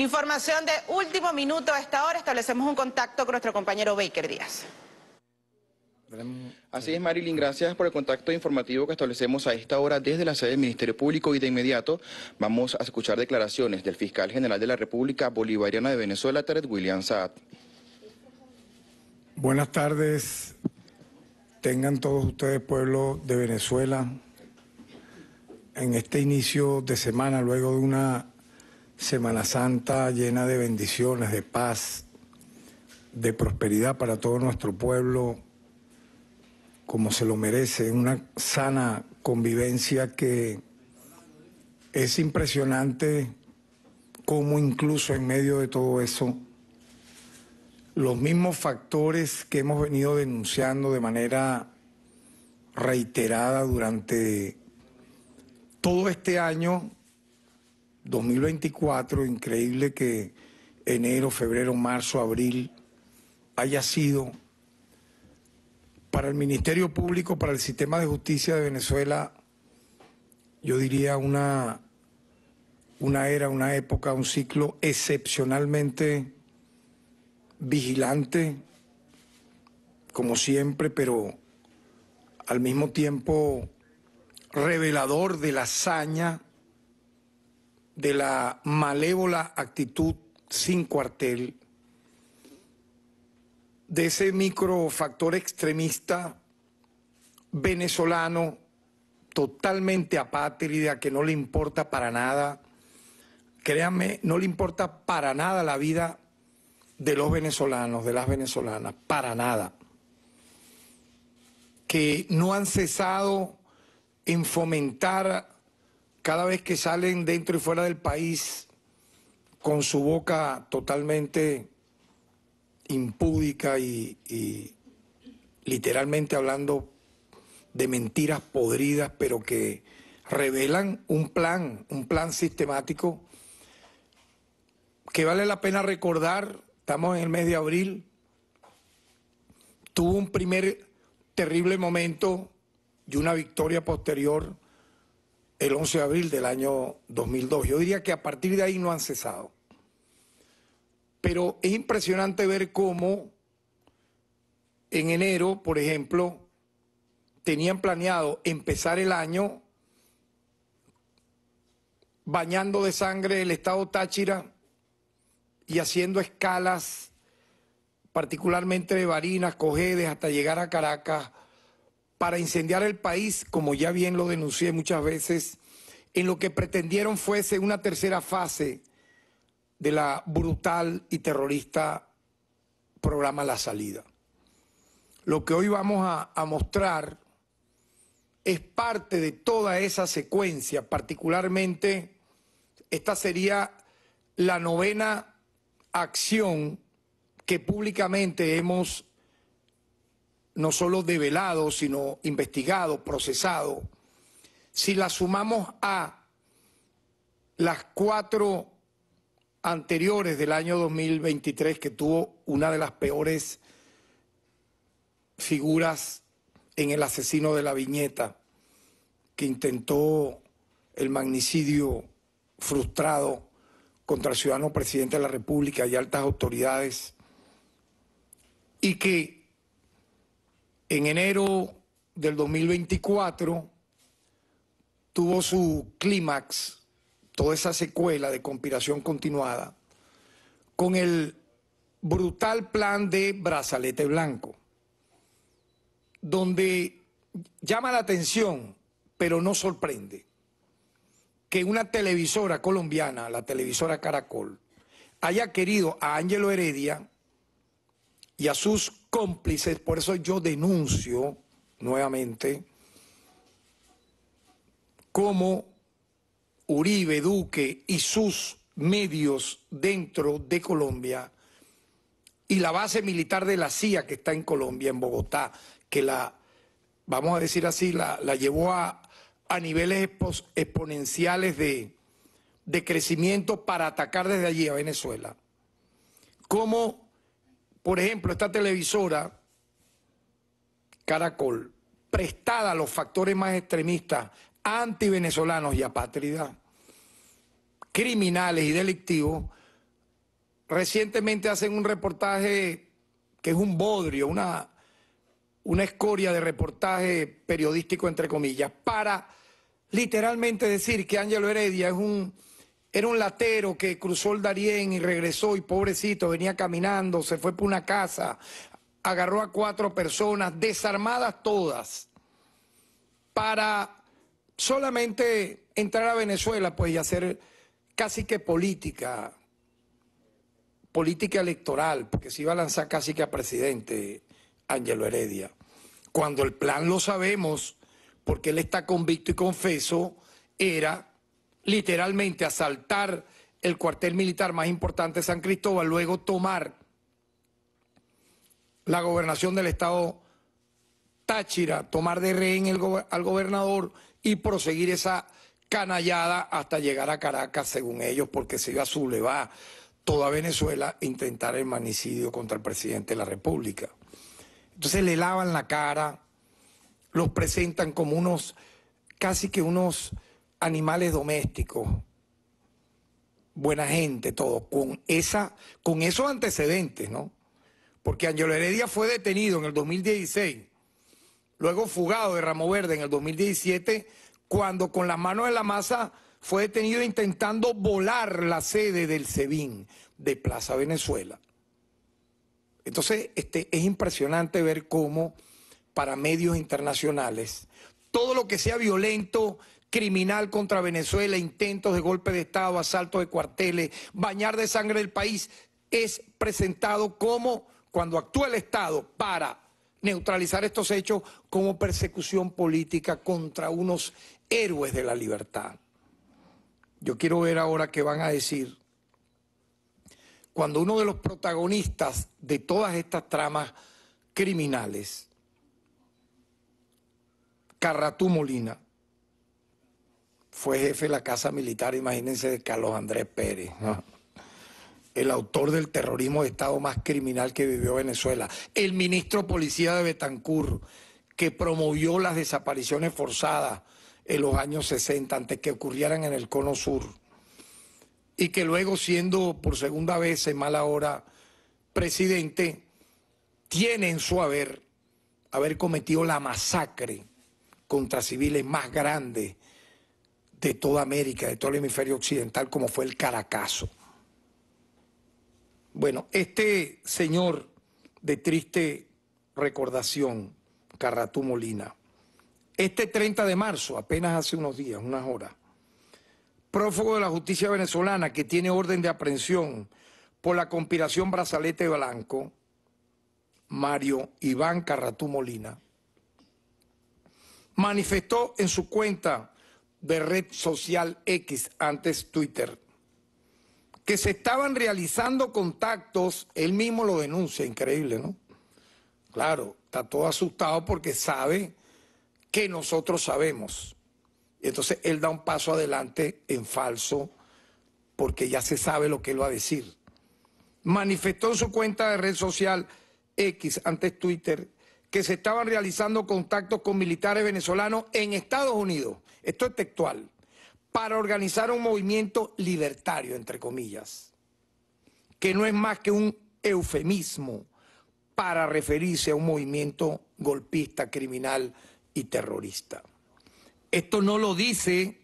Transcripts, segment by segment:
Información de último minuto a esta hora. Establecemos un contacto con nuestro compañero Baker Díaz. Así es, Marilyn, gracias por el contacto informativo que establecemos a esta hora desde la sede del Ministerio Público y de inmediato vamos a escuchar declaraciones del fiscal general de la República Bolivariana de Venezuela, Tered William Saad. Buenas tardes, tengan todos ustedes, pueblo de Venezuela, en este inicio de semana, luego de una Semana Santa llena de bendiciones, de paz, de prosperidad para todo nuestro pueblo, como se lo merece, una sana convivencia que es impresionante como incluso en medio de todo eso, los mismos factores que hemos venido denunciando de manera reiterada durante todo este año 2024, increíble que enero, febrero, marzo, abril haya sido para el Ministerio Público, para el sistema de justicia de Venezuela, yo diría una, una era, una época, un ciclo excepcionalmente vigilante, como siempre, pero al mismo tiempo revelador de la hazaña de la malévola actitud sin cuartel, de ese microfactor extremista venezolano totalmente apátrida, que no le importa para nada, créanme, no le importa para nada la vida de los venezolanos, de las venezolanas, para nada, que no han cesado en fomentar cada vez que salen dentro y fuera del país con su boca totalmente impúdica y, literalmente hablando de mentiras podridas, pero que revelan un plan, un plan sistemático que vale la pena recordar, estamos en el mes de abril, tuvo un primer terrible momento y una victoria posterior el 11 de abril del año 2002. Yo diría que a partir de ahí no han cesado. Pero es impresionante ver cómo en enero, por ejemplo, tenían planeado empezar el año bañando de sangre el estado Táchira y haciendo escalas, particularmente de Barinas, Cojedes, hasta llegar a Caracas para incendiar el país, como ya bien lo denuncié muchas veces, en lo que pretendieron fuese una tercera fase de la brutal y terrorista programa La Salida. Lo que hoy vamos a, mostrar es parte de toda esa secuencia, particularmente esta sería la novena acción que públicamente hemos no solo develado, sino investigado, procesado, si la sumamos a las cuatro anteriores del año 2023, que tuvo una de las peores figuras en el asesino de la viñeta, que intentó el magnicidio frustrado contra el ciudadano presidente de la República y altas autoridades, y que en enero del 2024 tuvo su clímax, toda esa secuela de conspiración continuada, con el brutal plan de Brazalete Blanco, donde llama la atención, pero no sorprende, que una televisora colombiana, la televisora Caracol, haya querido a Ángelo Heredia y a sus cómplices. Por eso yo denuncio nuevamente cómo Uribe Duque y sus medios dentro de Colombia y la base militar de la CIA que está en Colombia, en Bogotá, que la, vamos a decir así, la, la llevó a, niveles exponenciales de, de crecimiento para atacar desde allí a Venezuela. ¿Cómo por ejemplo, esta televisora, Caracol, prestada a los factores más extremistas, antivenezolanos y apátridas, criminales y delictivos, recientemente hacen un reportaje que es un bodrio, una, una escoria de reportaje periodístico, entre comillas, para literalmente decir que Ángelo Heredia es un era un latero que cruzó el Darién y regresó y pobrecito venía caminando, se fue por una casa, agarró a cuatro personas, desarmadas todas, para solamente entrar a Venezuela pues, y hacer casi que política, política electoral, porque se iba a lanzar casi que a presidente Ángelo Heredia. Cuando el plan lo sabemos, porque él está convicto y confeso, era literalmente asaltar el cuartel militar más importante de San Cristóbal, luego tomar la gobernación del estado Táchira, tomar de rehén al gobernador y proseguir esa canallada hasta llegar a Caracas, según ellos, porque se iba a sublevar toda Venezuela e intentar el manicidio contra el presidente de la República. Entonces le lavan la cara, los presentan como unos, casi que unos animales domésticos, buena gente, todo, con, esa, con esos antecedentes, ¿no? Porque Angelo Heredia fue detenido en el 2016, luego fugado de Ramo Verde en el 2017, cuando con las manos en la masa fue detenido intentando volar la sede del SEBIN de Plaza Venezuela. Entonces, este, es impresionante ver cómo para medios internacionales todo lo que sea violento criminal contra Venezuela, intentos de golpe de Estado, asalto de cuarteles, bañar de sangre el país, es presentado como, cuando actúa el Estado para neutralizar estos hechos, como persecución política contra unos héroes de la libertad. Yo quiero ver ahora qué van a decir cuando uno de los protagonistas de todas estas tramas criminales, Carratú Molina, fue jefe de la Casa Militar, imagínense, de Carlos Andrés Pérez, el autor del terrorismo de Estado más criminal que vivió Venezuela, el ministro policía de Betancur, que promovió las desapariciones forzadas en los años 60 antes que ocurrieran en el Cono Sur, y que luego siendo por segunda vez en mala hora presidente, tiene en su haber haber cometido la masacre contra civiles más grande de toda América, de todo el hemisferio occidental, como fue el Caracazo. Bueno, este señor de triste recordación, Carratú Molina, este 30 de marzo, apenas hace unos días, unas horas, prófugo de la justicia venezolana que tiene orden de aprehensión por la conspiración Brazalete Blanco, Mario Iván Carratú Molina, manifestó en su cuenta de red social X, antes Twitter, que se estaban realizando contactos, él mismo lo denuncia, increíble, ¿no? Claro, está todo asustado porque sabe que nosotros sabemos. entonces él da un paso adelante en falso porque ya se sabe lo que él va a decir. Manifestó en su cuenta de red social X, antes Twitter, que se estaban realizando contactos con militares venezolanos en Estados Unidos, esto es textual, para organizar un movimiento libertario, entre comillas, que no es más que un eufemismo para referirse a un movimiento golpista, criminal y terrorista. Esto no lo dice,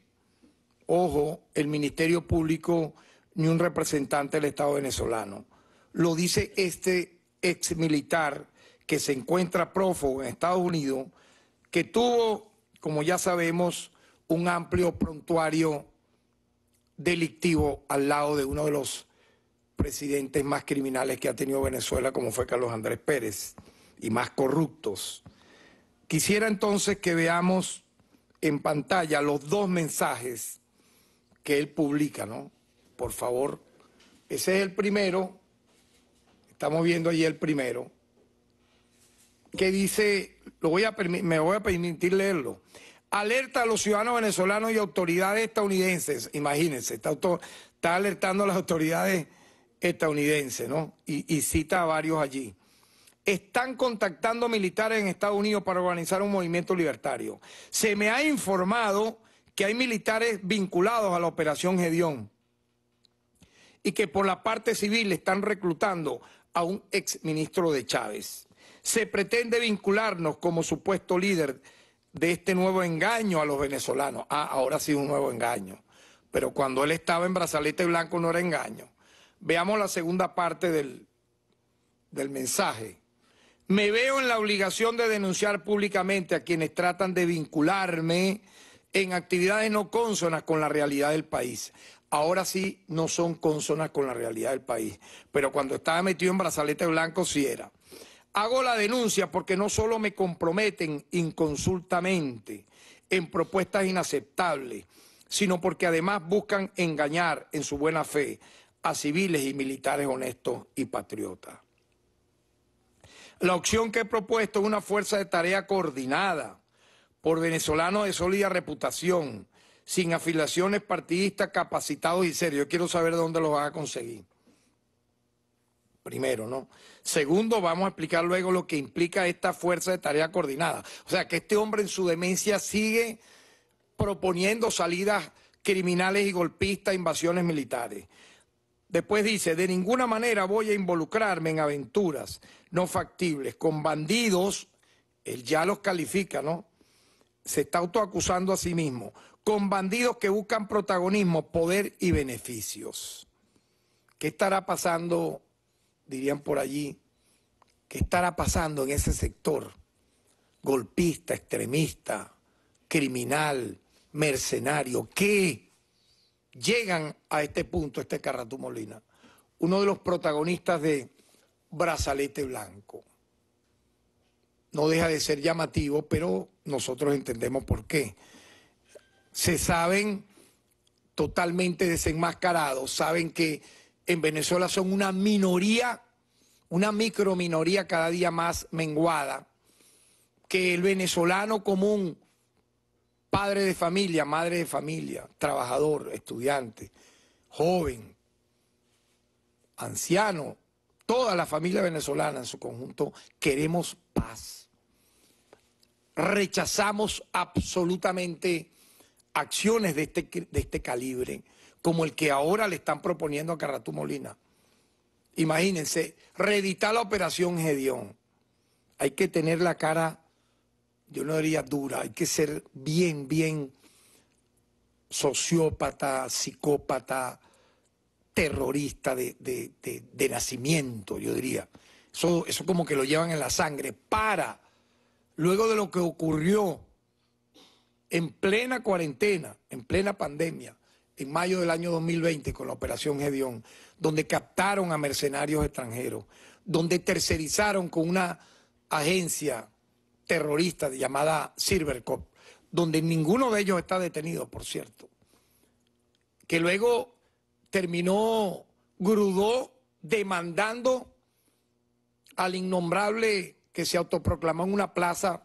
ojo, el Ministerio Público ni un representante del Estado venezolano. Lo dice este ex militar que se encuentra prófugo en Estados Unidos, que tuvo, como ya sabemos, un amplio prontuario delictivo al lado de uno de los presidentes más criminales que ha tenido Venezuela, como fue Carlos Andrés Pérez, y más corruptos. Quisiera entonces que veamos en pantalla los dos mensajes que él publica, ¿no? Por favor, ese es el primero, estamos viendo allí el primero que dice, lo voy a, me voy a permitir leerlo. Alerta a los ciudadanos venezolanos y autoridades estadounidenses. Imagínense, está, alertando a las autoridades estadounidenses, ¿no? Y, cita a varios allí. Están contactando militares en Estados Unidos para organizar un movimiento libertario. Se me ha informado que hay militares vinculados a la operación Gedeón y que por la parte civil están reclutando a un exministro de Chávez se pretende vincularnos como supuesto líder de este nuevo engaño a los venezolanos. Ah, ahora sí un nuevo engaño. Pero cuando él estaba en brazalete blanco no era engaño. Veamos la segunda parte del, del mensaje. Me veo en la obligación de denunciar públicamente a quienes tratan de vincularme en actividades no consonas con la realidad del país. Ahora sí no son consonas con la realidad del país, pero cuando estaba metido en brazalete blanco sí era. Hago la denuncia porque no solo me comprometen inconsultamente en propuestas inaceptables, sino porque además buscan engañar en su buena fe a civiles y militares honestos y patriotas. La opción que he propuesto es una fuerza de tarea coordinada por venezolanos de sólida reputación, sin afiliaciones partidistas, capacitados y serios. Yo quiero saber dónde lo van a conseguir primero, ¿no? Segundo, vamos a explicar luego lo que implica esta fuerza de tarea coordinada. O sea, que este hombre en su demencia sigue proponiendo salidas criminales y golpistas, invasiones militares. Después dice, de ninguna manera voy a involucrarme en aventuras no factibles con bandidos, él ya los califica, ¿no? Se está autoacusando a sí mismo, con bandidos que buscan protagonismo, poder y beneficios. ¿Qué estará pasando dirían por allí, que estará pasando en ese sector golpista, extremista, criminal, mercenario, que llegan a este punto, este Carratú Molina, uno de los protagonistas de Brazalete Blanco. No deja de ser llamativo, pero nosotros entendemos por qué. Se saben totalmente desenmascarados, saben que en Venezuela son una minoría, una microminoría cada día más menguada, que el venezolano común, padre de familia, madre de familia, trabajador, estudiante, joven, anciano, toda la familia venezolana en su conjunto, queremos paz. Rechazamos absolutamente acciones de este, de este calibre como el que ahora le están proponiendo a Carratú Molina. Imagínense, reeditar la operación Gedeón. Hay que tener la cara, yo no diría dura, hay que ser bien, bien sociópata, psicópata, terrorista de, de nacimiento, yo diría. Eso, eso como que lo llevan en la sangre para, luego de lo que ocurrió en plena cuarentena, en plena pandemia, en mayo del año 2020 con la operación Gedeón, donde captaron a mercenarios extranjeros, donde tercerizaron con una agencia terrorista llamada Silvercop, donde ninguno de ellos está detenido, por cierto, que luego terminó Grudó demandando al innombrable que se autoproclamó en una plaza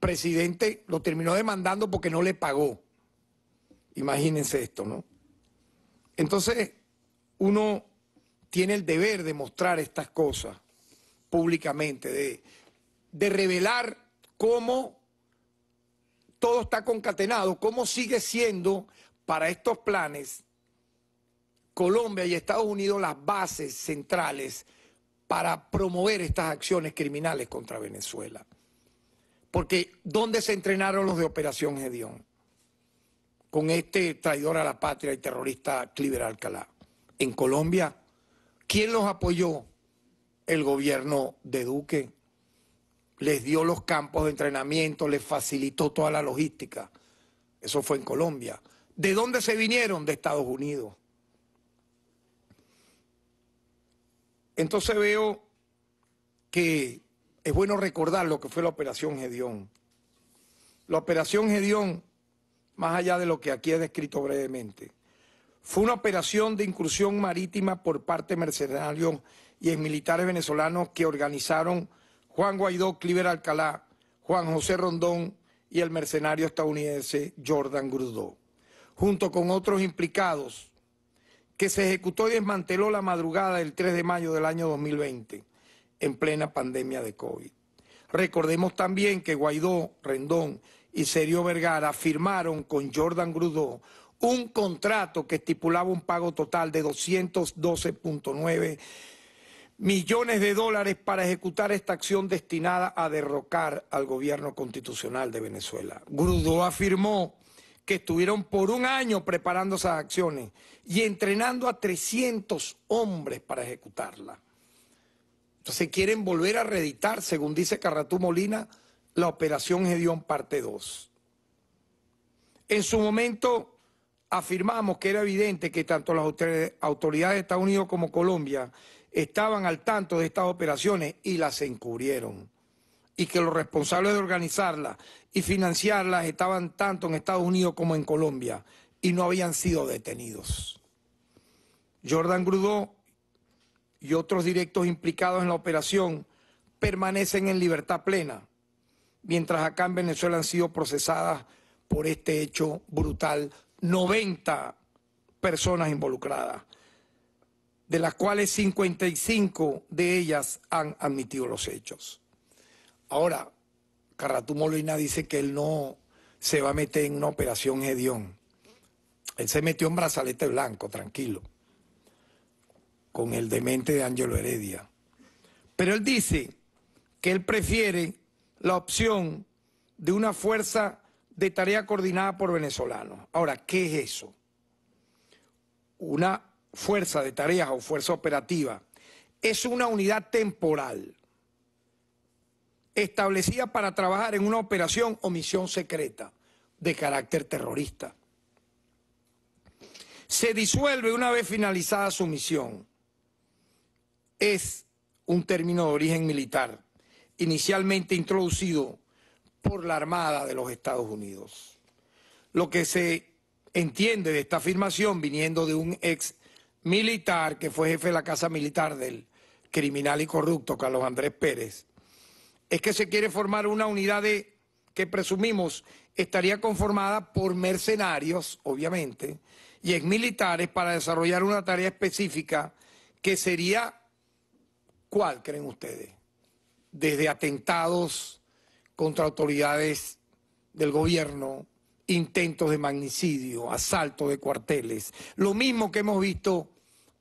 presidente, lo terminó demandando porque no le pagó. Imagínense esto, ¿no? Entonces, uno tiene el deber de mostrar estas cosas públicamente, de, de revelar cómo todo está concatenado, cómo sigue siendo para estos planes Colombia y Estados Unidos las bases centrales para promover estas acciones criminales contra Venezuela. Porque ¿dónde se entrenaron los de Operación Gedeón? con este traidor a la patria y terrorista Cliver Alcalá. En Colombia, ¿quién los apoyó? El gobierno de Duque. Les dio los campos de entrenamiento, les facilitó toda la logística. Eso fue en Colombia. ¿De dónde se vinieron? De Estados Unidos. Entonces veo que es bueno recordar lo que fue la operación Gedeón. La operación Gedeón más allá de lo que aquí he descrito brevemente. Fue una operación de incursión marítima por parte de mercenarios y militares venezolanos que organizaron Juan Guaidó, Cliver Alcalá, Juan José Rondón y el mercenario estadounidense Jordan Grudó, junto con otros implicados, que se ejecutó y desmanteló la madrugada del 3 de mayo del año 2020, en plena pandemia de COVID. Recordemos también que Guaidó, Rendón y Sergio Vergara firmaron con Jordan Grudó un contrato que estipulaba un pago total de 212.9 millones de dólares para ejecutar esta acción destinada a derrocar al gobierno constitucional de Venezuela. Grudó afirmó que estuvieron por un año preparando esas acciones y entrenando a 300 hombres para ejecutarla. Entonces quieren volver a reeditar, según dice Carratú Molina, la Operación Gedión Parte 2. En su momento afirmamos que era evidente que tanto las autoridades de Estados Unidos como Colombia estaban al tanto de estas operaciones y las encubrieron. Y que los responsables de organizarlas y financiarlas estaban tanto en Estados Unidos como en Colombia y no habían sido detenidos. Jordan Grudó y otros directos implicados en la operación permanecen en libertad plena mientras acá en Venezuela han sido procesadas por este hecho brutal 90 personas involucradas, de las cuales 55 de ellas han admitido los hechos. Ahora, Molina dice que él no se va a meter en una operación Gedión. Él se metió en brazalete blanco, tranquilo, con el demente de Ángelo Heredia. Pero él dice que él prefiere la opción de una fuerza de tarea coordinada por venezolanos. Ahora, ¿qué es eso? Una fuerza de tareas o fuerza operativa es una unidad temporal establecida para trabajar en una operación o misión secreta de carácter terrorista. Se disuelve una vez finalizada su misión. Es un término de origen militar inicialmente introducido por la Armada de los Estados Unidos. Lo que se entiende de esta afirmación viniendo de un ex militar que fue jefe de la Casa Militar del criminal y corrupto Carlos Andrés Pérez, es que se quiere formar una unidad que presumimos estaría conformada por mercenarios, obviamente, y militares para desarrollar una tarea específica que sería, ¿cuál creen ustedes? desde atentados contra autoridades del gobierno, intentos de magnicidio, asalto de cuarteles, lo mismo que hemos visto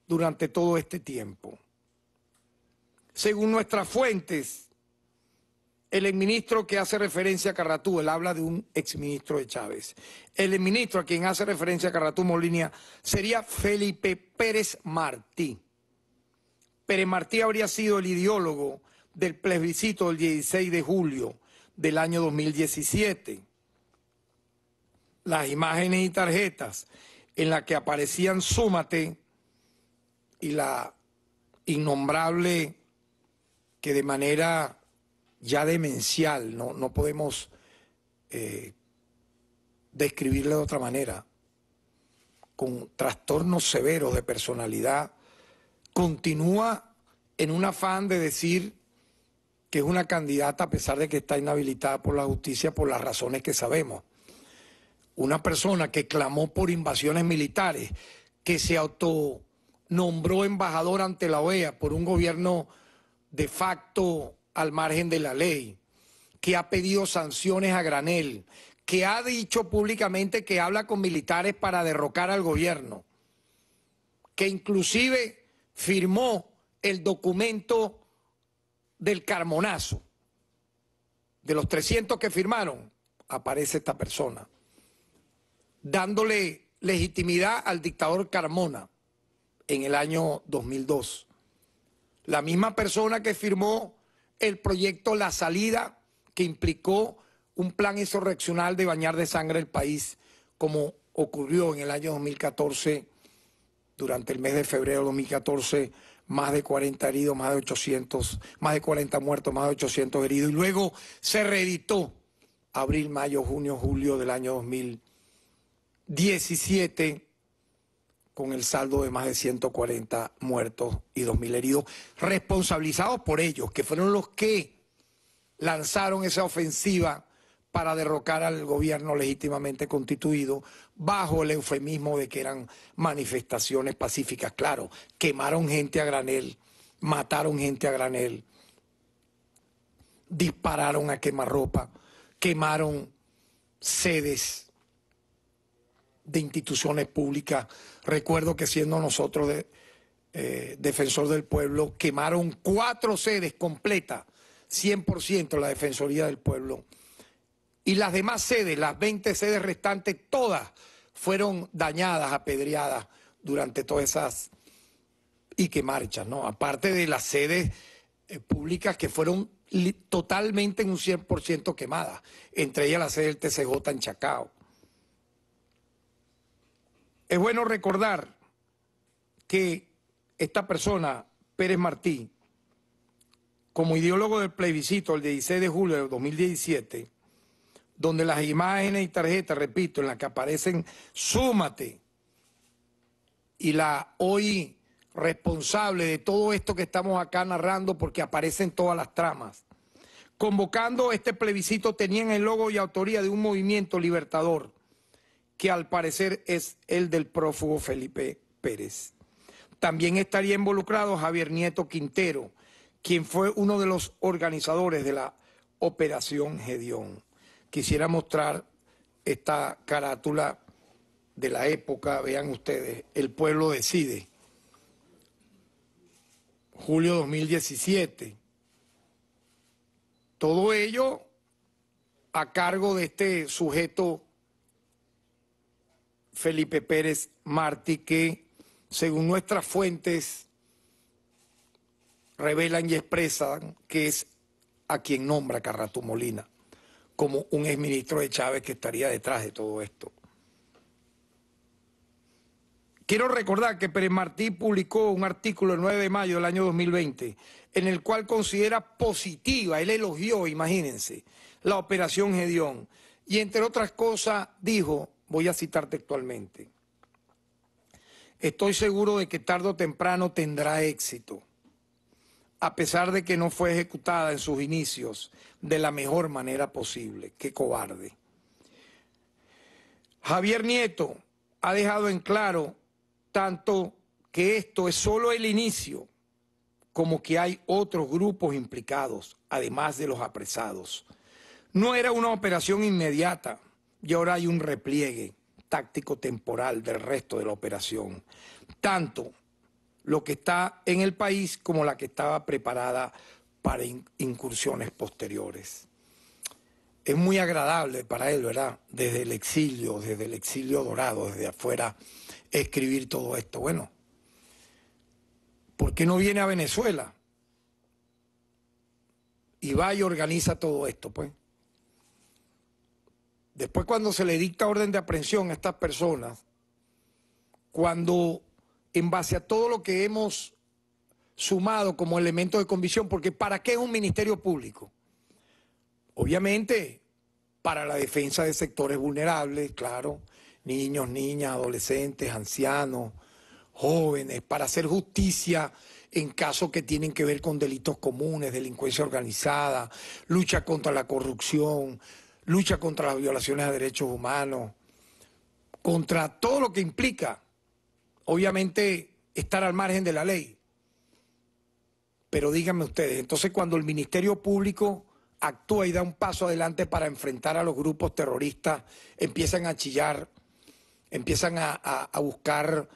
durante todo este tiempo. Según nuestras fuentes, el exministro que hace referencia a Carratú, él habla de un exministro de Chávez. El ministro a quien hace referencia a Carratú Molina sería Felipe Pérez Martí. Pérez Martí habría sido el ideólogo del plebiscito del 16 de julio del año 2017. Las imágenes y tarjetas en las que aparecían Súmate y la innombrable que de manera ya demencial, no, no podemos eh, describirla de otra manera, con trastornos severos de personalidad, continúa en un afán de decir que es una candidata a pesar de que está inhabilitada por la justicia por las razones que sabemos. Una persona que clamó por invasiones militares, que se autonombró embajador ante la OEA por un gobierno de facto al margen de la ley, que ha pedido sanciones a granel, que ha dicho públicamente que habla con militares para derrocar al gobierno, que inclusive firmó el documento del Carmonazo, de los 300 que firmaron, aparece esta persona, dándole legitimidad al dictador Carmona en el año 2002. La misma persona que firmó el proyecto La Salida, que implicó un plan insurreccional de bañar de sangre el país, como ocurrió en el año 2014, durante el mes de febrero de 2014, más de 40 heridos, más de 800, más de 40 muertos, más de 800 heridos. Y luego se reeditó abril, mayo, junio, julio del año 2017 con el saldo de más de 140 muertos y 2.000 heridos, responsabilizados por ellos, que fueron los que lanzaron esa ofensiva para derrocar al gobierno legítimamente constituido bajo el eufemismo de que eran manifestaciones pacíficas. Claro, quemaron gente a granel, mataron gente a granel, dispararon a quemarropa, quemaron sedes de instituciones públicas. Recuerdo que siendo nosotros eh, defensor del pueblo, quemaron cuatro sedes completas, 100% la Defensoría del Pueblo y las demás sedes, las 20 sedes restantes, todas fueron dañadas, apedreadas durante todas esas y que marchas, ¿no? Aparte de las sedes eh, públicas que fueron totalmente en un 100% quemadas, entre ellas la sede del TCJ en Chacao. Es bueno recordar que esta persona, Pérez Martí, como ideólogo del plebiscito el 16 de julio de 2017, donde las imágenes y tarjetas, repito, en las que aparecen, súmate. Y la hoy responsable de todo esto que estamos acá narrando, porque aparecen todas las tramas. Convocando este plebiscito tenían el logo y autoría de un movimiento libertador, que al parecer es el del prófugo Felipe Pérez. También estaría involucrado Javier Nieto Quintero, quien fue uno de los organizadores de la Operación Gedeón. Quisiera mostrar esta carátula de la época, vean ustedes, El pueblo decide. Julio 2017. Todo ello a cargo de este sujeto Felipe Pérez Martí, que según nuestras fuentes revelan y expresan que es a quien nombra Carrato Molina como un exministro de Chávez que estaría detrás de todo esto. Quiero recordar que Pérez Martí publicó un artículo el 9 de mayo del año 2020 en el cual considera positiva, él elogió, imagínense, la operación Gedeón. Y entre otras cosas dijo, voy a citar textualmente, estoy seguro de que tarde o temprano tendrá éxito a pesar de que no fue ejecutada en sus inicios de la mejor manera posible. ¡Qué cobarde! Javier Nieto ha dejado en claro tanto que esto es solo el inicio, como que hay otros grupos implicados, además de los apresados. No era una operación inmediata y ahora hay un repliegue táctico temporal del resto de la operación. Tanto lo que está en el país como la que estaba preparada para incursiones posteriores. Es muy agradable para él, ¿verdad? Desde el exilio, desde el exilio dorado, desde afuera, escribir todo esto. Bueno, ¿por qué no viene a Venezuela? Y va y organiza todo esto, pues. Después cuando se le dicta orden de aprehensión a estas personas, cuando en base a todo lo que hemos sumado como elemento de convicción, porque ¿para qué es un ministerio público? Obviamente, para la defensa de sectores vulnerables, claro, niños, niñas, adolescentes, ancianos, jóvenes, para hacer justicia en casos que tienen que ver con delitos comunes, delincuencia organizada, lucha contra la corrupción, lucha contra las violaciones a derechos humanos, contra todo lo que implica obviamente estar al margen de la ley. Pero díganme ustedes, entonces cuando el Ministerio Público actúa y da un paso adelante para enfrentar a los grupos terroristas, empiezan a chillar, empiezan a, buscar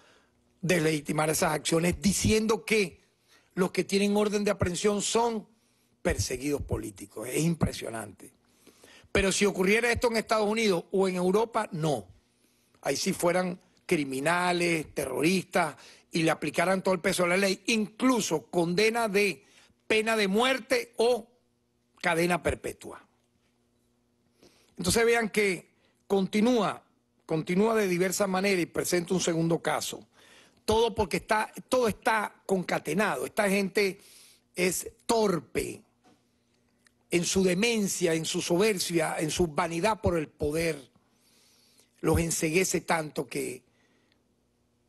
deslegitimar esas acciones diciendo que los que tienen orden de aprehensión son perseguidos políticos. Es impresionante. Pero si ocurriera esto en Estados Unidos o en Europa, no. Ahí sí fueran criminales, terroristas, y le aplicaran todo el peso de la ley, incluso condena de pena de muerte o cadena perpetua. Entonces vean que continúa, continúa de diversas maneras y presenta un segundo caso. Todo porque está, todo está concatenado. Esta gente es torpe en su demencia, en su soberbia, en su vanidad por el poder. Los enseguece tanto que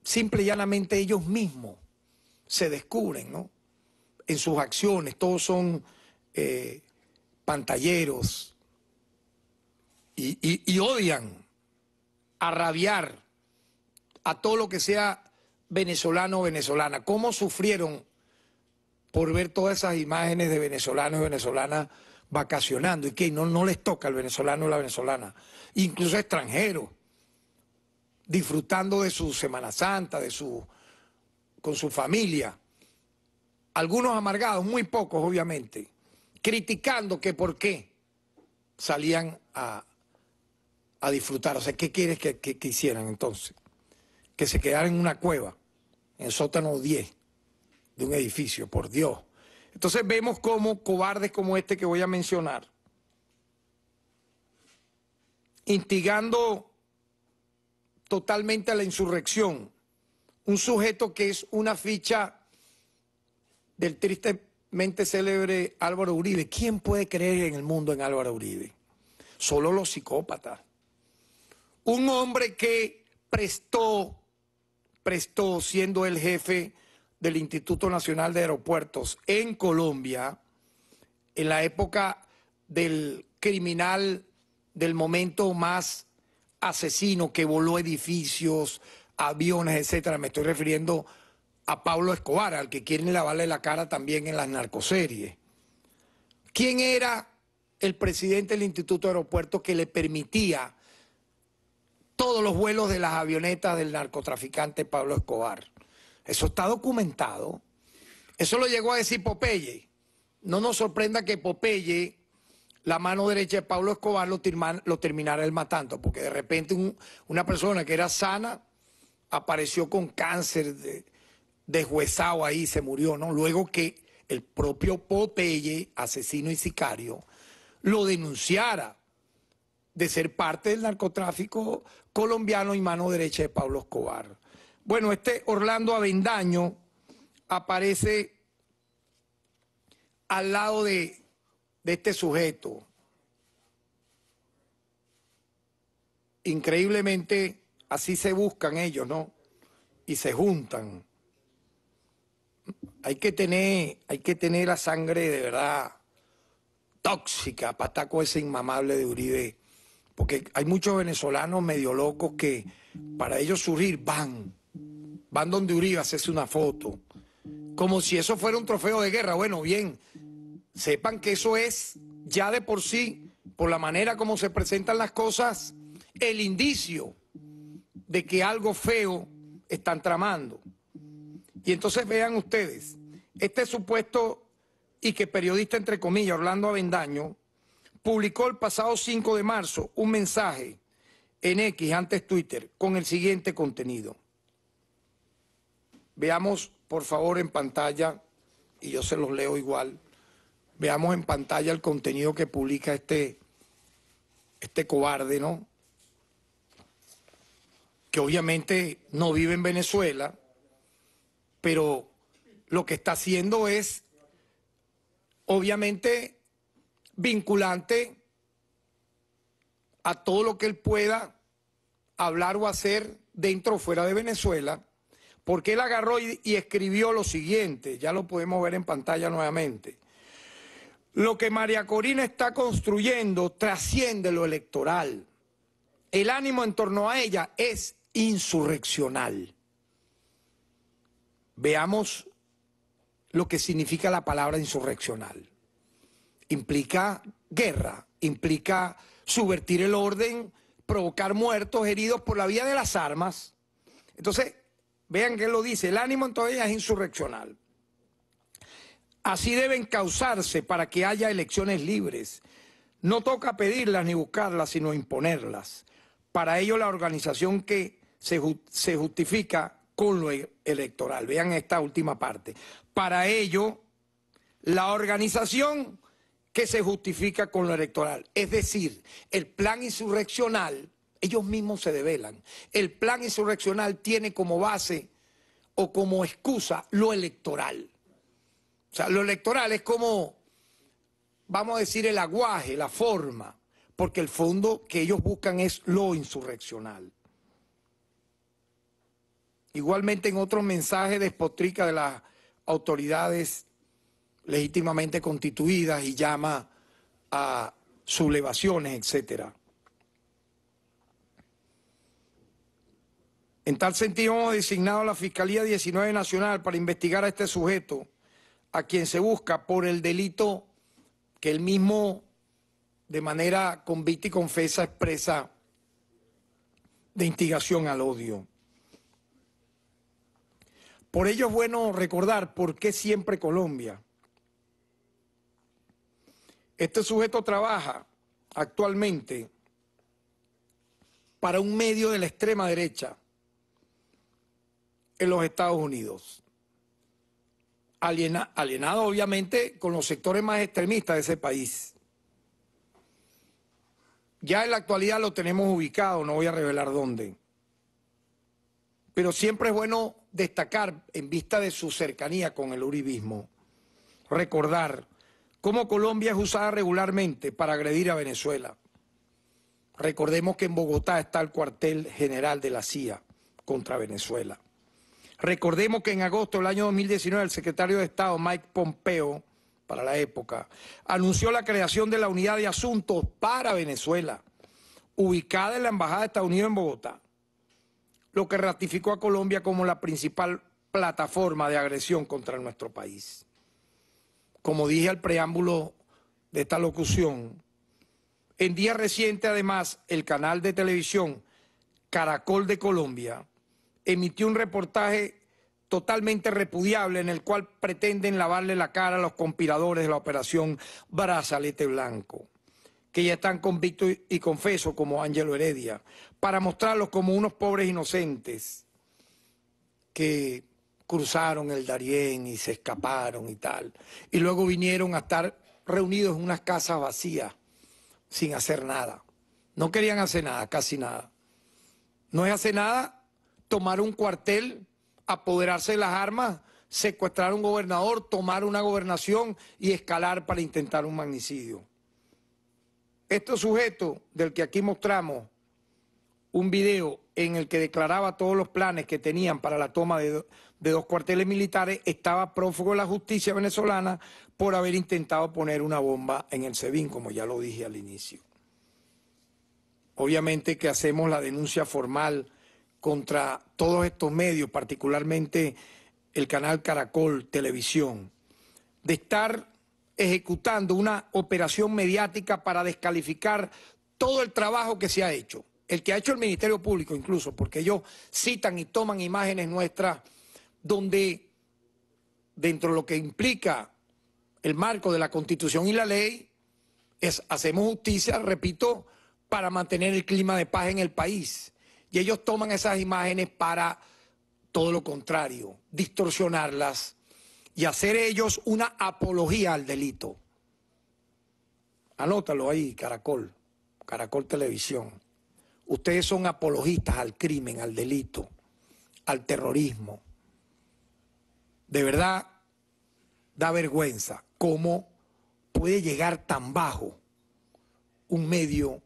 simple y llanamente ellos mismos se descubren, ¿no? En sus acciones, todos son eh, pantalleros y, odian a rabiar a todo lo que sea venezolano o venezolana. ¿Cómo sufrieron por ver todas esas imágenes de venezolanos y venezolanas vacacionando y que no, les toca al venezolano o la venezolana, incluso extranjeros disfrutando de su Semana Santa, de su, con su familia. Algunos amargados, muy pocos obviamente, criticando que por qué salían a, disfrutar. O sea, ¿qué quieres que, hicieran entonces? Que se quedaran en una cueva, en sótano 10 de un edificio, por Dios. Entonces vemos cómo cobardes como este que voy a mencionar, instigando totalmente a la insurrección. Un sujeto que es una ficha del tristemente célebre Álvaro Uribe. ¿Quién puede creer en el mundo en Álvaro Uribe? Solo los psicópatas. Un hombre que prestó, prestó siendo el jefe del Instituto Nacional de Aeropuertos en Colombia, en la época del criminal del momento más asesino que voló edificios, aviones, etcétera. Me estoy refiriendo a Pablo Escobar, al que quieren lavarle la cara también en las narcoseries. ¿Quién era el presidente del Instituto de Aeropuertos que le permitía todos los vuelos de las avionetas del narcotraficante Pablo Escobar? Eso está documentado. Eso lo llegó a decir Popeye. No nos sorprenda que Popeye la mano derecha de Pablo Escobar lo, terminara él matando, porque de repente una persona que era sana apareció con cáncer de, deshuesado ahí, se murió, ¿no? Luego que el propio Potelle, asesino y sicario, lo denunciara de ser parte del narcotráfico colombiano y mano derecha de Pablo Escobar. Bueno, este Orlando Avendaño aparece al lado de de este sujeto, increíblemente así se buscan ellos, ¿no? Y se juntan. Hay que tener, hay que tener la sangre de verdad tóxica pataco estar ese inmamable de Uribe. Porque hay muchos venezolanos medio locos que para ellos surgir van, van donde Uribe a hacerse una foto. Como si eso fuera un trofeo de guerra. Bueno, bien, sepan que eso es ya de por sí, por la manera como se presentan las cosas, el indicio de que algo feo están tramando. Y entonces vean ustedes, este supuesto y que periodista entre comillas, Orlando Avendaño, publicó el pasado 5 de marzo un mensaje en X, antes Twitter, con el siguiente contenido. Veamos, por favor, en pantalla, y yo se los leo igual. Veamos en pantalla el contenido que publica este, este cobarde, ¿no? Que obviamente no vive en Venezuela, pero lo que está haciendo es, obviamente, vinculante a todo lo que él pueda hablar o hacer dentro o fuera de Venezuela, porque él agarró y, y escribió lo siguiente, ya lo podemos ver en pantalla nuevamente. Lo que María Corina está construyendo trasciende lo electoral. El ánimo en torno a ella es insurreccional. Veamos lo que significa la palabra insurreccional. Implica guerra, implica subvertir el orden, provocar muertos, heridos por la vía de las armas. Entonces, vean que lo dice, el ánimo en torno a ella es insurreccional. Así deben causarse para que haya elecciones libres. No toca pedirlas ni buscarlas, sino imponerlas. Para ello la organización que se, justifica con lo e-, electoral. Vean esta última parte. Para ello la organización que se justifica con lo electoral. Es decir, el plan insurreccional, ellos mismos se develan, el plan insurreccional tiene como base o como excusa lo electoral. O sea, lo electoral es como, vamos a decir, el aguaje, la forma, porque el fondo que ellos buscan es lo insurreccional. Igualmente en otro mensaje despotrica de las autoridades legítimamente constituidas y llama a sublevaciones, etcétera. En tal sentido, hemos designado a la Fiscalía 19 Nacional para investigar a este sujeto a quien se busca por el delito que él mismo de manera convicta y confesa expresa de instigación al odio. Por ello es bueno recordar por qué siempre Colombia. Este sujeto trabaja actualmente para un medio de la extrema derecha en los Estados Unidos alienado obviamente con los sectores más extremistas de ese país. Ya en la actualidad lo tenemos ubicado, no voy a revelar dónde. Pero siempre es bueno destacar, en vista de su cercanía con el uribismo, recordar cómo Colombia es usada regularmente para agredir a Venezuela. Recordemos que en Bogotá está el cuartel general de la CIA contra Venezuela. Recordemos que en agosto del año 2019 el secretario de Estado Mike Pompeo, para la época, anunció la creación de la unidad de asuntos para Venezuela, ubicada en la Embajada de Estados Unidos en Bogotá, lo que ratificó a Colombia como la principal plataforma de agresión contra nuestro país. Como dije al preámbulo de esta locución, en día reciente además el canal de televisión Caracol de Colombia emitió un reportaje totalmente repudiable en el cual pretenden lavarle la cara a los conspiradores de la operación Brazalete Blanco, que ya están convictos y confesos como Ángelo Heredia, para mostrarlos como unos pobres inocentes que cruzaron el Darién y se escaparon y tal, y luego vinieron a estar reunidos en unas casas vacías, sin hacer nada. No querían hacer nada, casi nada. No es hacer nada tomar un cuartel, apoderarse de las armas, secuestrar a un gobernador, tomar una gobernación y escalar para intentar un magnicidio. Este sujeto del que aquí mostramos un video en el que declaraba todos los planes que tenían para la toma de, dos cuarteles militares, estaba prófugo de la justicia venezolana por haber intentado poner una bomba en el SEBIN, como ya lo dije al inicio. Obviamente que hacemos la denuncia formal contra todos estos medios, particularmente el canal Caracol Televisión, de estar ejecutando una operación mediática para descalificar todo el trabajo que se ha hecho, el que ha hecho el Ministerio Público incluso, porque ellos citan y toman imágenes nuestras donde dentro de lo que implica el marco de la Constitución y la ley es hacemos justicia, repito, para mantener el clima de paz en el país y ellos toman esas imágenes para todo lo contrario, distorsionarlas y hacer ellos una apología al delito. Anótalo ahí, Caracol, Caracol Televisión. Ustedes son apologistas al crimen, al delito, al terrorismo. De verdad, da vergüenza cómo puede llegar tan bajo un medio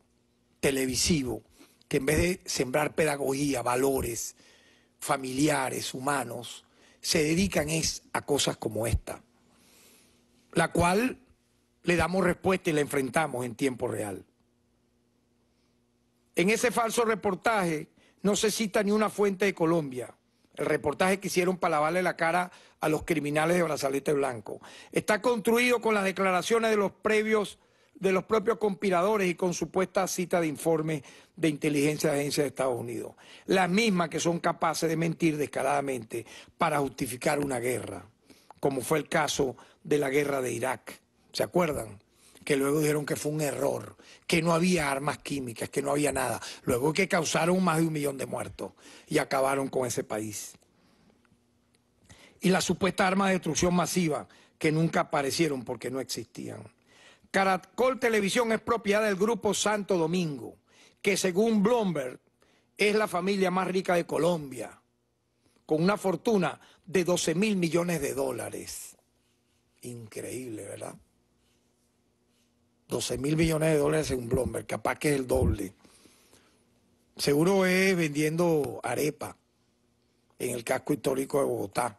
televisivo que en vez de sembrar pedagogía, valores familiares, humanos, se dedican es a cosas como esta, la cual le damos respuesta y la enfrentamos en tiempo real. En ese falso reportaje no se cita ni una fuente de Colombia. El reportaje que hicieron para lavarle la cara a los criminales de brazalete blanco. Está construido con las declaraciones de los previos de los propios conspiradores y con supuesta cita de informes de inteligencia de agencias de Estados Unidos, las mismas que son capaces de mentir descaradamente para justificar una guerra, como fue el caso de la guerra de Irak. ¿Se acuerdan? que luego dijeron que fue un error, que no había armas químicas, que no había nada. Luego que causaron más de un millón de muertos y acabaron con ese país. Y la supuesta arma de destrucción masiva, que nunca aparecieron porque no existían. Caracol Televisión es propiedad del Grupo Santo Domingo, que según Bloomberg es la familia más rica de Colombia, con una fortuna de 12 mil millones de dólares. Increíble, ¿verdad? 12 mil millones de dólares según Bloomberg, capaz que es el doble. Seguro es vendiendo arepa en el casco histórico de Bogotá.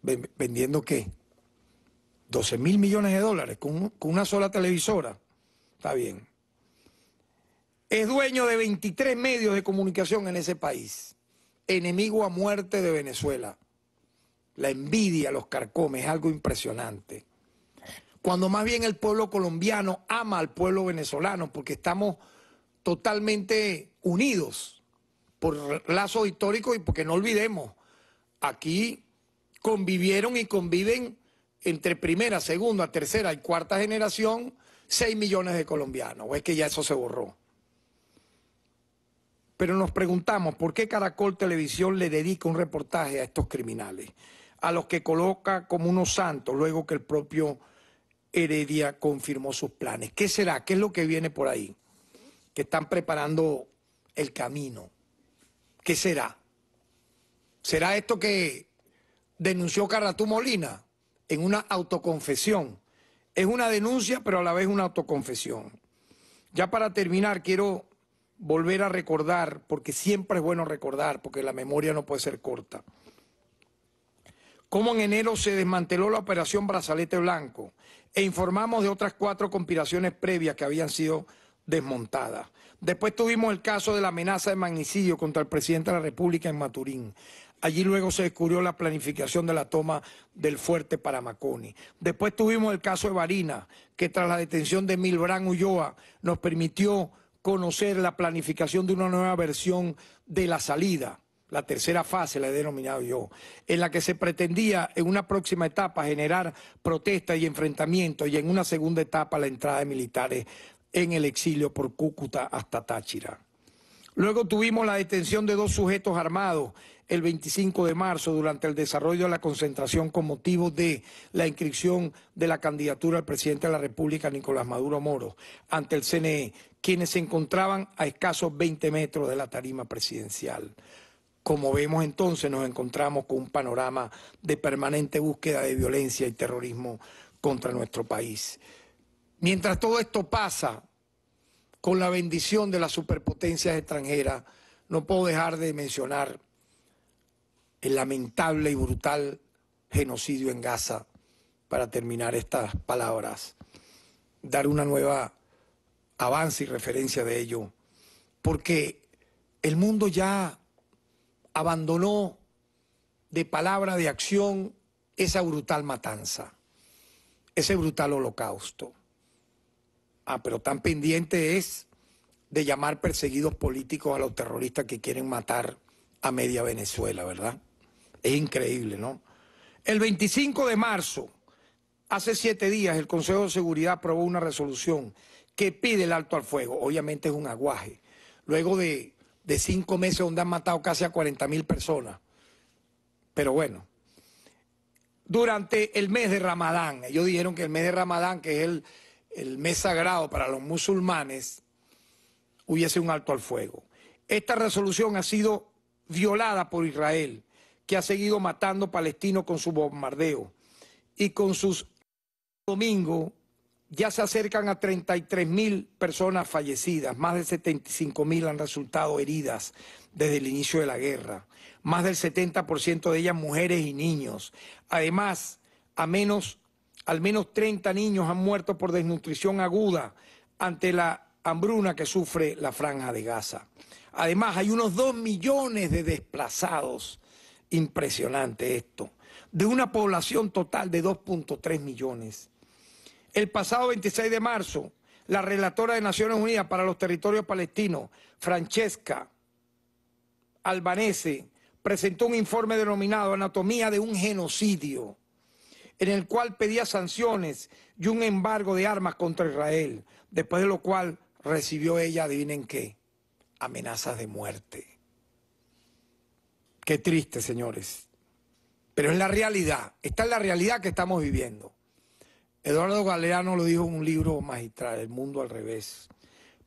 ¿Vendiendo qué? 12 mil millones de dólares con, una sola televisora, está bien. Es dueño de 23 medios de comunicación en ese país. Enemigo a muerte de Venezuela. La envidia los carcomes, es algo impresionante. Cuando más bien el pueblo colombiano ama al pueblo venezolano porque estamos totalmente unidos por lazos históricos y porque no olvidemos, aquí convivieron y conviven entre primera, segunda, tercera y cuarta generación, 6 millones de colombianos. O es que ya eso se borró. Pero nos preguntamos por qué Caracol Televisión le dedica un reportaje a estos criminales, a los que coloca como unos santos, luego que el propio Heredia confirmó sus planes. ¿Qué será? ¿Qué es lo que viene por ahí? Que están preparando el camino. ¿Qué será? ¿Será esto que denunció Carratú Molina? en una autoconfesión. Es una denuncia, pero a la vez una autoconfesión. Ya para terminar, quiero volver a recordar, porque siempre es bueno recordar, porque la memoria no puede ser corta, cómo en enero se desmanteló la operación Brazalete Blanco e informamos de otras cuatro conspiraciones previas que habían sido desmontadas. Después tuvimos el caso de la amenaza de magnicidio contra el presidente de la República en Maturín. Allí luego se descubrió la planificación de la toma del fuerte para Maconi. Después tuvimos el caso de Varina, que tras la detención de Milbrán Ulloa nos permitió conocer la planificación de una nueva versión de la salida, la tercera fase la he denominado yo, en la que se pretendía en una próxima etapa generar protestas y enfrentamientos y en una segunda etapa la entrada de militares en el exilio por Cúcuta hasta Táchira. Luego tuvimos la detención de dos sujetos armados el 25 de marzo durante el desarrollo de la concentración con motivo de la inscripción de la candidatura al presidente de la República, Nicolás Maduro Moro, ante el CNE, quienes se encontraban a escasos 20 metros de la tarima presidencial. Como vemos entonces, nos encontramos con un panorama de permanente búsqueda de violencia y terrorismo contra nuestro país. Mientras todo esto pasa, con la bendición de las superpotencias extranjeras, no puedo dejar de mencionar el lamentable y brutal genocidio en Gaza, para terminar estas palabras, dar una nueva avance y referencia de ello, porque el mundo ya abandonó de palabra de acción esa brutal matanza, ese brutal holocausto. Ah, pero tan pendiente es de llamar perseguidos políticos a los terroristas que quieren matar a media Venezuela, ¿verdad? Es increíble, ¿no? El 25 de marzo, hace siete días, el Consejo de Seguridad aprobó una resolución que pide el alto al fuego. Obviamente es un aguaje. Luego de, cinco meses donde han matado casi a 40 mil personas. Pero bueno, durante el mes de Ramadán, ellos dijeron que el mes de Ramadán, que es el el mes sagrado para los musulmanes, hubiese un alto al fuego. Esta resolución ha sido violada por Israel, que ha seguido matando palestinos con su bombardeo y con sus domingo ya se acercan a 33 mil personas fallecidas, más de 75 mil han resultado heridas desde el inicio de la guerra, más del 70% de ellas mujeres y niños. Además, a menos al menos 30 niños han muerto por desnutrición aguda ante la hambruna que sufre la franja de Gaza. Además, hay unos 2 millones de desplazados. Impresionante esto. De una población total de 2.3 millones. El pasado 26 de marzo, la relatora de Naciones Unidas para los Territorios Palestinos, Francesca Albanese, presentó un informe denominado Anatomía de un genocidio en el cual pedía sanciones y un embargo de armas contra Israel, después de lo cual recibió ella, adivinen qué, amenazas de muerte. Qué triste, señores. Pero es la realidad, esta es la realidad que estamos viviendo. Eduardo Galeano lo dijo en un libro magistral, El mundo al revés.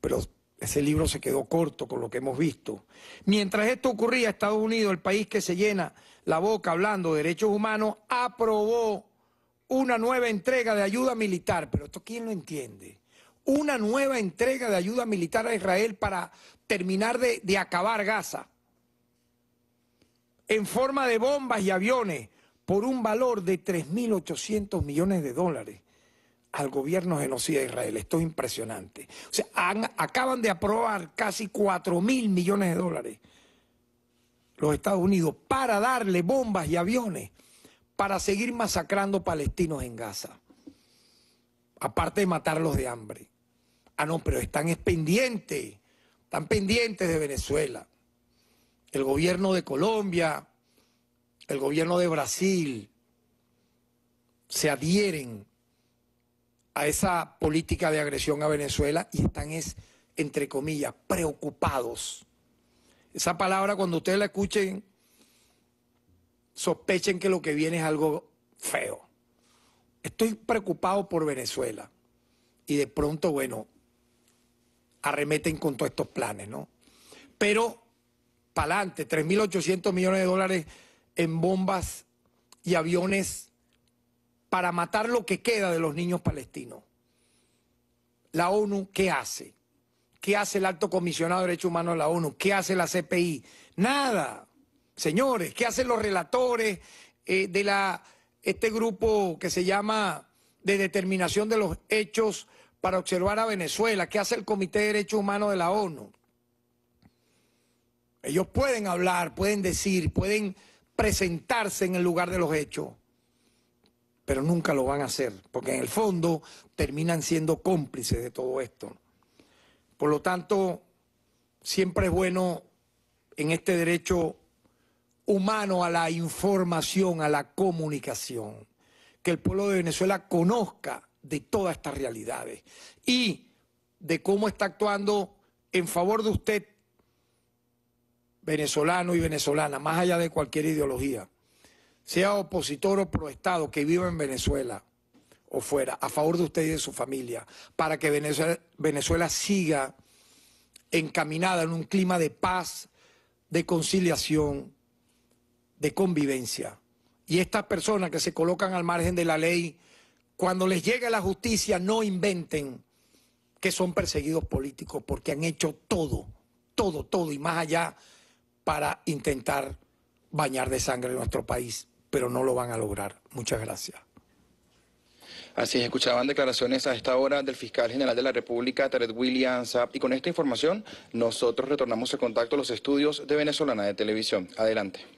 Pero ese libro se quedó corto con lo que hemos visto. Mientras esto ocurría, Estados Unidos, el país que se llena la boca hablando de derechos humanos, aprobó una nueva entrega de ayuda militar, pero esto quién lo entiende. Una nueva entrega de ayuda militar a Israel para terminar de, acabar Gaza, en forma de bombas y aviones, por un valor de 3.800 millones de dólares al gobierno genocida de Israel. Esto es impresionante. O sea, acaban de aprobar casi 4.000 millones de dólares los Estados Unidos para darle bombas y aviones para seguir masacrando palestinos en Gaza. Aparte de matarlos de hambre. Ah, no, pero están pendientes, están pendientes de Venezuela. El gobierno de Colombia, el gobierno de Brasil, se adhieren a esa política de agresión a Venezuela y están es, entre comillas, preocupados. Esa palabra cuando ustedes la escuchen sospechen que lo que viene es algo feo. Estoy preocupado por Venezuela. Y de pronto, bueno, arremeten con todos estos planes, ¿no? Pero, para adelante, 3.800 millones de dólares en bombas y aviones para matar lo que queda de los niños palestinos. La ONU, ¿qué hace? ¿Qué hace el alto comisionado de derechos humanos de la ONU? ¿Qué hace la CPI? Nada. Señores, ¿qué hacen los relatores eh, de la, este grupo que se llama de determinación de los hechos para observar a Venezuela? ¿Qué hace el Comité de Derechos Humanos de la ONU? Ellos pueden hablar, pueden decir, pueden presentarse en el lugar de los hechos, pero nunca lo van a hacer, porque en el fondo terminan siendo cómplices de todo esto. Por lo tanto, siempre es bueno en este derecho humano a la información, a la comunicación, que el pueblo de Venezuela conozca de todas estas realidades y de cómo está actuando en favor de usted, venezolano y venezolana, más allá de cualquier ideología, sea opositor o proestado que viva en Venezuela o fuera, a favor de usted y de su familia, para que Venezuela, Venezuela siga encaminada en un clima de paz, de conciliación, de convivencia. Y estas personas que se colocan al margen de la ley, cuando les llegue la justicia, no inventen que son perseguidos políticos, porque han hecho todo, todo, todo y más allá para intentar bañar de sangre nuestro país, pero no lo van a lograr. Muchas gracias. Así es, escuchaban declaraciones a esta hora del fiscal general de la República, Tarek Williams Y con esta información, nosotros retornamos el contacto a los estudios de Venezolana de Televisión. Adelante.